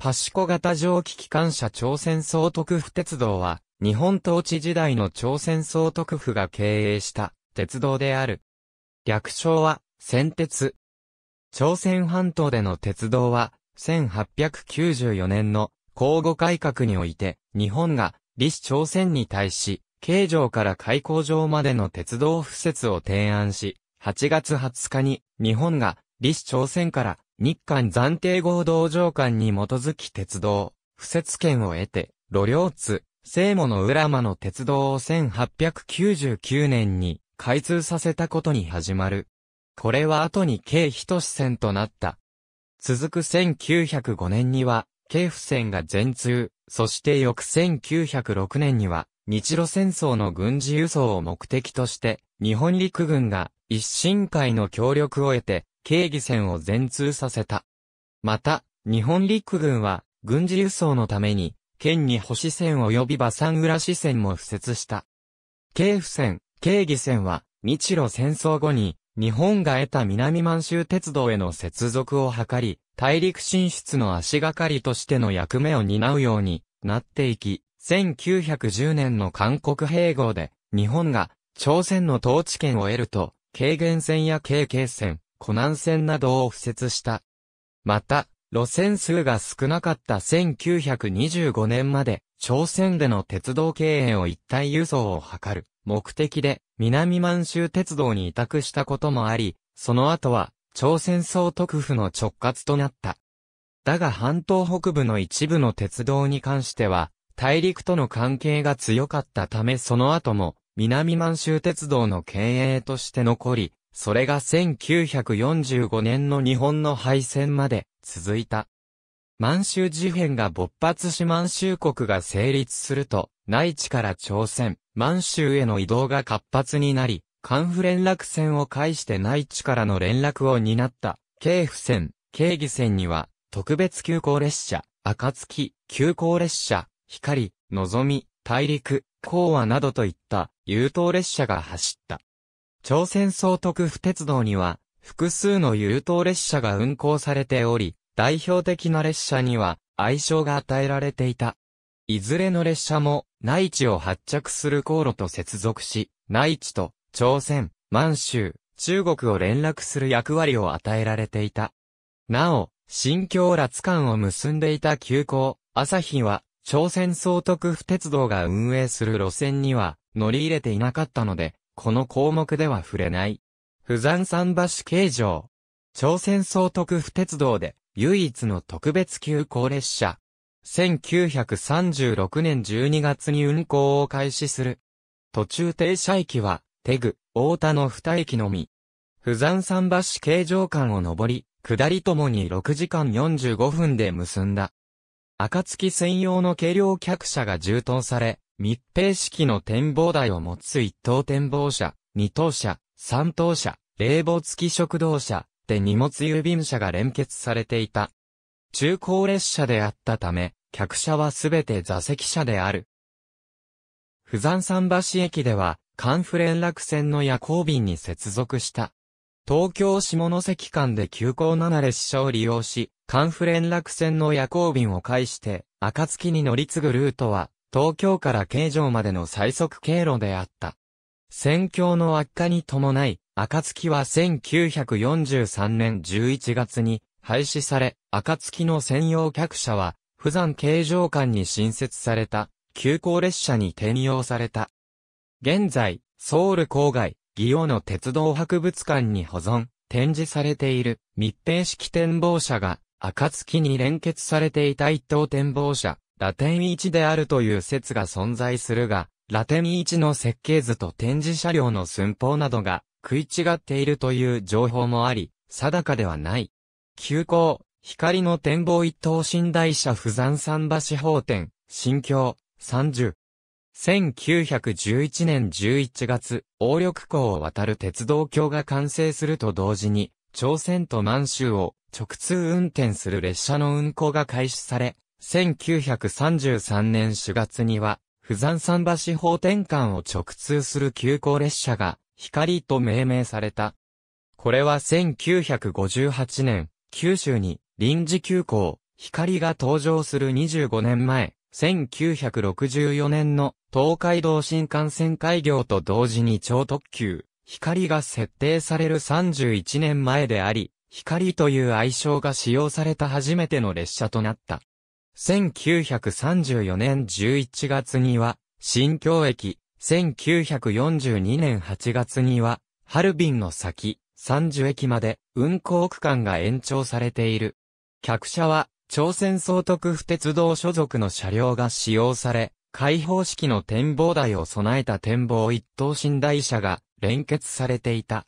パシコ型蒸気機関車朝鮮総督府鉄道は、日本統治時代の朝鮮総督府が経営した鉄道である。略称は、先鉄。朝鮮半島での鉄道は、1894年の交互改革において、日本が、李氏朝鮮に対し、京城から開港場までの鉄道敷設を提案し、8月20日に、日本が、李氏朝鮮から、日韓暫定合同条款に基づき鉄道、不設権を得て、路両津、聖母の浦間の鉄道を1899年に開通させたことに始まる。これは後に京都市線となった。続く1905年には、京府線が全通、そして翌1906年には、日露戦争の軍事輸送を目的として、日本陸軍が一審会の協力を得て、慶義戦を全通させた。また、日本陸軍は、軍事輸送のために、県に星船及び馬山浦支船も付設した。京府船、京義船は、日露戦争後に、日本が得た南満州鉄道への接続を図り、大陸進出の足がかりとしての役目を担うようになっていき、1910年の韓国併合で、日本が朝鮮の統治権を得ると、軽減線や軽軽線、湖南線などを敷設した。また、路線数が少なかった1925年まで、朝鮮での鉄道経営を一体輸送を図る目的で、南満州鉄道に委託したこともあり、その後は、朝鮮総督府の直轄となった。だが半島北部の一部の鉄道に関しては、大陸との関係が強かったためその後も、南満州鉄道の経営として残り、それが1945年の日本の敗戦まで続いた。満州事変が勃発し満州国が成立すると、内地から朝鮮、満州への移動が活発になり、関府連絡船を介して内地からの連絡を担った、京府船、京義船には、特別急行列車、暁、急行列車、光、望み、大陸、講和などといった優等列車が走った。朝鮮総督府鉄道には複数の優等列車が運行されており、代表的な列車には愛称が与えられていた。いずれの列車も内地を発着する航路と接続し、内地と朝鮮、満州、中国を連絡する役割を与えられていた。なお、新京羅津間を結んでいた急行、朝日は朝鮮総督府鉄道が運営する路線には乗り入れていなかったので、この項目では触れない。富山桟橋形状。朝鮮総督府鉄道で唯一の特別急行列車。1936年12月に運行を開始する。途中停車駅は、テグ、大田の二駅のみ。富山桟橋形状間を上り、下りともに6時間45分で結んだ。暁専用の軽量客車が充当され、密閉式の展望台を持つ一等展望車、二等車、三等車、冷房付き食堂車、で荷物郵便車が連結されていた。中高列車であったため、客車はすべて座席車である。富山桟橋駅では、関府連絡船の夜行便に接続した。東京下関間で急行7列車を利用し、カンフ連絡船の夜行便を介して、暁に乗り継ぐルートは、東京から京城までの最速経路であった。戦況の悪化に伴い、暁は1943年11月に廃止され、暁の専用客車は、普山京城間に新設された、急行列車に転用された。現在、ソウル郊外、ギオの鉄道博物館に保存、展示されている密閉式展望車が暁に連結されていた一等展望車、ラテン1であるという説が存在するが、ラテン1の設計図と展示車両の寸法などが食い違っているという情報もあり、定かではない。急行、光の展望一等寝台車不山桟橋法店、新京、30。1911年11月、王緑港を渡る鉄道橋が完成すると同時に、朝鮮と満州を直通運転する列車の運行が開始され、1933年4月には、富山桟橋法転換を直通する急行列車が、光と命名された。これは1958年、九州に臨時急行、光が登場する25年前、1964年の東海道新幹線開業と同時に超特急、光が設定される31年前であり、光という愛称が使用された初めての列車となった。1934年11月には、新京駅、1942年8月には、ハルビンの先、三樹駅まで運行区間が延長されている。客車は、朝鮮総督府鉄道所属の車両が使用され、開放式の展望台を備えた展望一等寝台車が連結されていた。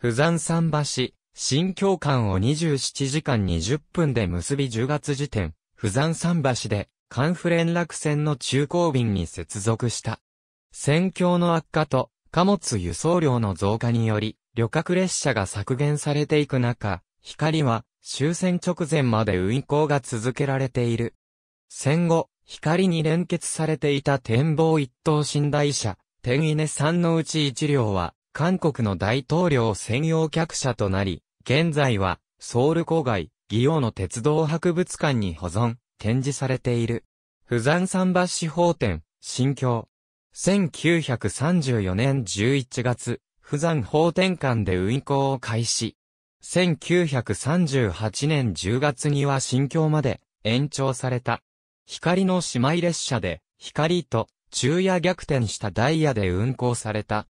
富山桟橋、新京間を27時間20分で結び10月時点、富山桟橋で、関府連絡船の中高便に接続した。戦況の悪化と、貨物輸送量の増加により、旅客列車が削減されていく中、光は終戦直前まで運行が続けられている。戦後、光に連結されていた展望一等寝台車、天稲んのうち一両は、韓国の大統領専用客車となり、現在は、ソウル郊外、義王の鉄道博物館に保存、展示されている。富山桟橋法典、新京。1934年11月、富山法典館で運行を開始。1938年10月には新京まで延長された。光の姉妹列車で、光と昼夜逆転したダイヤで運行された。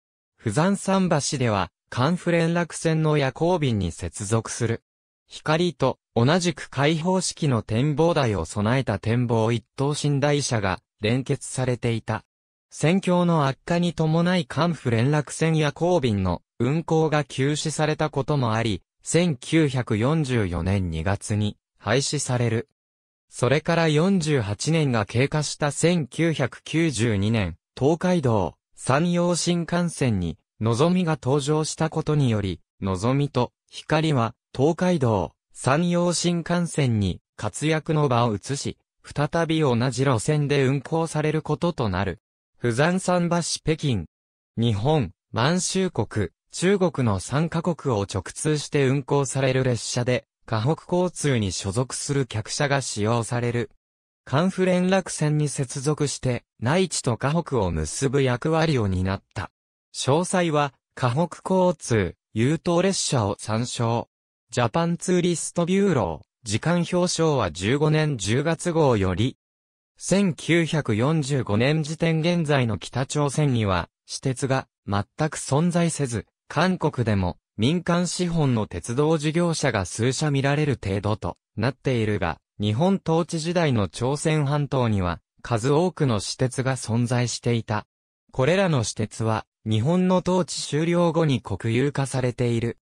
富山桟橋では、関府連絡船の夜行便に接続する。光と同じく開放式の展望台を備えた展望一等寝台車が連結されていた。戦況の悪化に伴い関府連絡船夜行便の運行が休止されたこともあり、1944年2月に廃止される。それから48年が経過した1992年、東海道、山陽新幹線に、のぞみが登場したことにより、のぞみと、光は、東海道、山陽新幹線に、活躍の場を移し、再び同じ路線で運行されることとなる。釜山山橋北京。日本、満州国、中国の3カ国を直通して運行される列車で、河北交通に所属する客車が使用される。関府連絡船に接続して、内地と河北を結ぶ役割を担った。詳細は、河北交通、優等列車を参照。ジャパンツーリストビューロー、時間表彰は15年10月号より、1945年時点現在の北朝鮮には、私鉄が全く存在せず、韓国でも民間資本の鉄道事業者が数社見られる程度となっているが、日本統治時代の朝鮮半島には数多くの私鉄が存在していた。これらの私鉄は日本の統治終了後に国有化されている。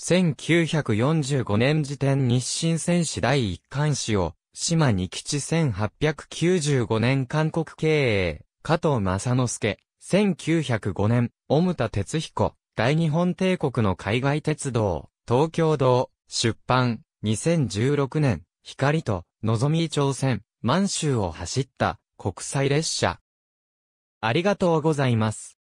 1945年時点日清戦士第一貫士を、島に基地1895年韓国経営、加藤正之助、1905年、小牟田哲彦、大日本帝国の海外鉄道、東京道、出版、2016年、光と、のぞみ朝鮮、満州を走った、国際列車。ありがとうございます。